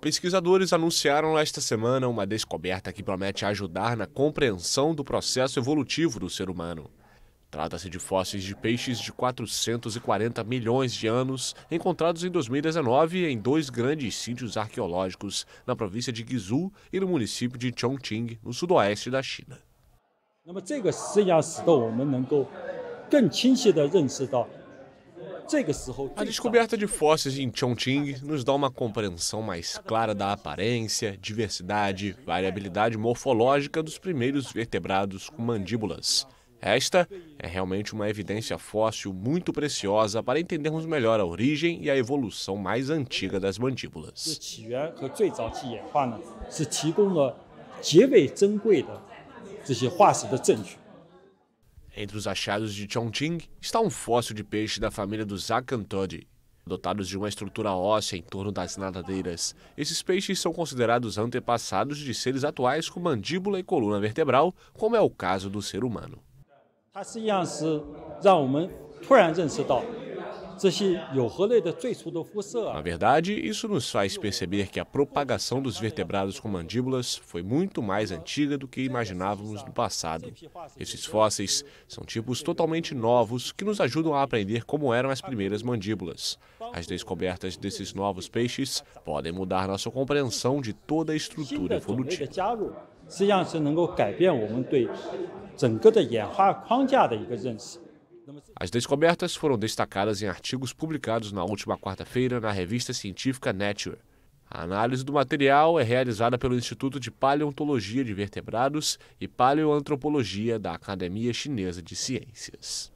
Pesquisadores anunciaram esta semana uma descoberta que promete ajudar na compreensão do processo evolutivo do ser humano. Trata-se de fósseis de peixes de 440 milhões de anos, encontrados em 2019 em dois grandes sítios arqueológicos na província de Guizhou e no município de Chongqing, no sudoeste da China. Então, a descoberta de fósseis em Chongqing nos dá uma compreensão mais clara da aparência, diversidade, variabilidade morfológica dos primeiros vertebrados com mandíbulas. Esta é realmente uma evidência fóssil muito preciosa para entendermos melhor a origem e a evolução mais antiga das mandíbulas. Entre os achados de Chongqing está um fóssil de peixe da família dos Acanthodi. Dotados de uma estrutura óssea em torno das nadadeiras, esses peixes são considerados antepassados de seres atuais com mandíbula e coluna vertebral, como é o caso do ser humano. Tá na verdade, isso nos faz perceber que a propagação dos vertebrados com mandíbulas foi muito mais antiga do que imaginávamos no passado. Esses fósseis são tipos totalmente novos que nos ajudam a aprender como eram as primeiras mandíbulas. As descobertas desses novos peixes podem mudar nossa compreensão de toda a estrutura evolutiva. As descobertas foram destacadas em artigos publicados na última quarta-feira na revista científica Nature. A análise do material é realizada pelo Instituto de Paleontologia de Vertebrados e Paleoantropologia da Academia Chinesa de Ciências.